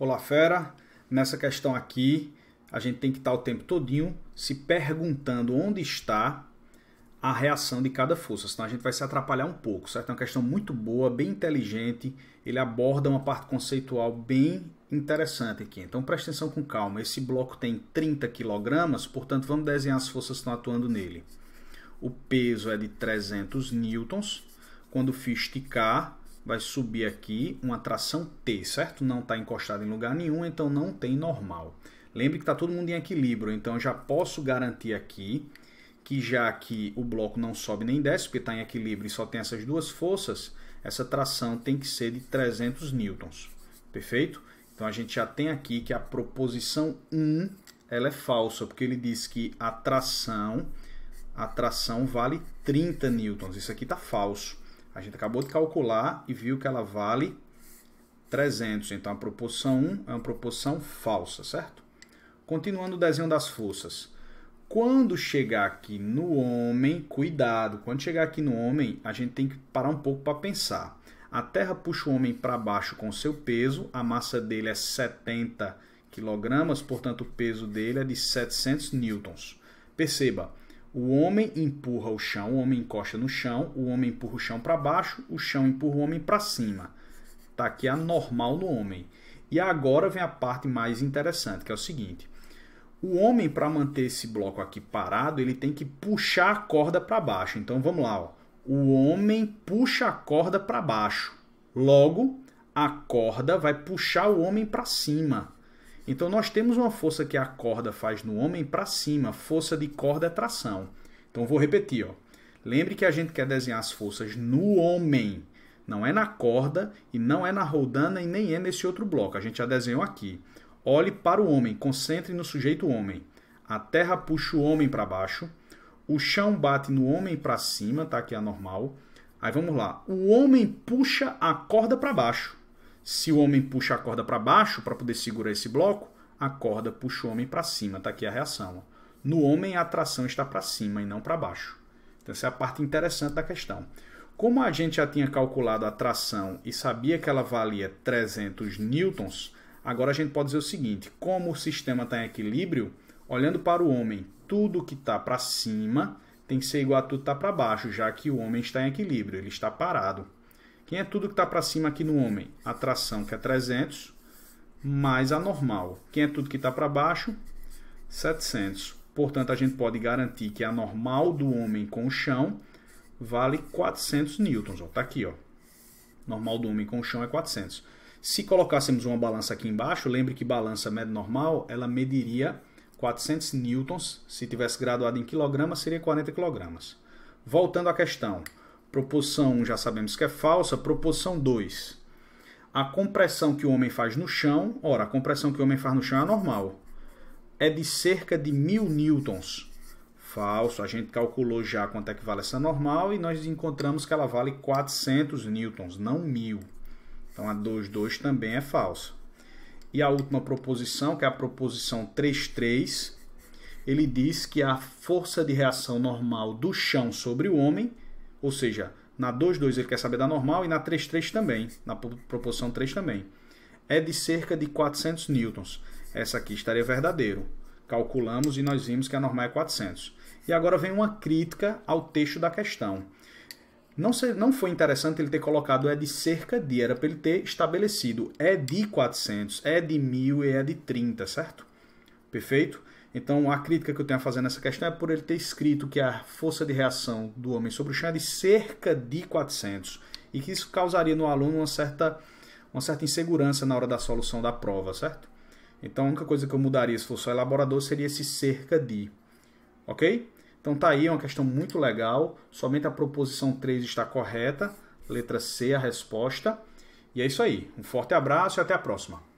Olá fera, nessa questão aqui a gente tem que estar o tempo todinho se perguntando onde está a reação de cada força, senão a gente vai se atrapalhar um pouco, certo? É uma questão muito boa, bem inteligente, ele aborda uma parte conceitual bem interessante aqui. Então preste atenção com calma, esse bloco tem 30 kg, portanto vamos desenhar as forças que estão atuando nele. O peso é de 300 newtons, quando o fio esticar, vai subir aqui uma tração T, certo? Não está encostada em lugar nenhum, então não tem normal. Lembre que está todo mundo em equilíbrio, então já posso garantir aqui que já que o bloco não sobe nem desce, porque está em equilíbrio e só tem essas duas forças, essa tração tem que ser de 300 newtons, perfeito? Então a gente já tem aqui que a proposição 1 ela é falsa, porque ele diz que a tração, a tração vale 30 newtons, isso aqui está falso. A gente acabou de calcular e viu que ela vale 300. Então, a proporção 1 é uma proporção falsa, certo? Continuando o desenho das forças. Quando chegar aqui no homem, cuidado, quando chegar aqui no homem, a gente tem que parar um pouco para pensar. A Terra puxa o homem para baixo com seu peso, a massa dele é 70 kg, portanto o peso dele é de 700 newtons. Perceba, o homem empurra o chão, o homem encosta no chão, o homem empurra o chão para baixo, o chão empurra o homem para cima. Tá aqui a normal no homem. E agora vem a parte mais interessante, que é o seguinte: o homem para manter esse bloco aqui parado, ele tem que puxar a corda para baixo. Então vamos lá, ó. O homem puxa a corda para baixo. Logo, a corda vai puxar o homem para cima. Então nós temos uma força que a corda faz no homem para cima, força de corda é tração. Então vou repetir, ó. Lembre que a gente quer desenhar as forças no homem, não é na corda e não é na roldana e nem é nesse outro bloco. A gente já desenhou aqui. Olhe para o homem, concentre no sujeito homem. A terra puxa o homem para baixo, o chão bate no homem para cima, tá aqui é a normal. Aí vamos lá. O homem puxa a corda para baixo. Se o homem puxa a corda para baixo para poder segurar esse bloco, a corda puxa o homem para cima. Está aqui a reação. Ó. No homem, a atração está para cima e não para baixo. Então, essa é a parte interessante da questão. Como a gente já tinha calculado a tração e sabia que ela valia 300 newtons, agora a gente pode dizer o seguinte: como o sistema está em equilíbrio, olhando para o homem, tudo que está para cima tem que ser igual a tudo que está para baixo, já que o homem está em equilíbrio, ele está parado. Quem é tudo que está para cima aqui no homem? Atração, que é 300, mais a normal. Quem é tudo que está para baixo? 700. Portanto, a gente pode garantir que a normal do homem com o chão vale 400 newtons. Está aqui, ó. normal do homem com o chão é 400. Se colocássemos uma balança aqui embaixo, lembre que balança mede normal, ela mediria 400 newtons. Se tivesse graduado em quilogramas, seria 40 quilogramas. Voltando à questão, Proposição 1 já sabemos que é falsa. Proposição 2. A compressão que o homem faz no chão, ora, a compressão que o homem faz no chão é normal. É de cerca de mil newtons. Falso. A gente calculou já quanto é que vale essa normal e nós encontramos que ela vale 400 newtons, não mil. Então a 2,2 também é falsa. E a última proposição, que é a proposição 3,3, ele diz que a força de reação normal do chão sobre o homem ou seja, na 2,2 ele quer saber da normal e na 3,3 também, na proporção 3 também. É de cerca de 400 newtons. Essa aqui estaria verdadeiro. Calculamos e nós vimos que a normal é 400. E agora vem uma crítica ao texto da questão. Não, se, não foi interessante ele ter colocado é de cerca de, era para ele ter estabelecido é de 400, é de 1000 e é de 30, certo? Perfeito? Então, a crítica que eu tenho a fazer nessa questão é por ele ter escrito que a força de reação do homem sobre o chão é de cerca de 400 e que isso causaria no aluno uma certa, uma certa insegurança na hora da solução da prova, certo? Então, a única coisa que eu mudaria se fosse o elaborador seria esse cerca de, ok? Então, tá aí, é uma questão muito legal. Somente a proposição 3 está correta. Letra C, a resposta. E é isso aí. Um forte abraço e até a próxima.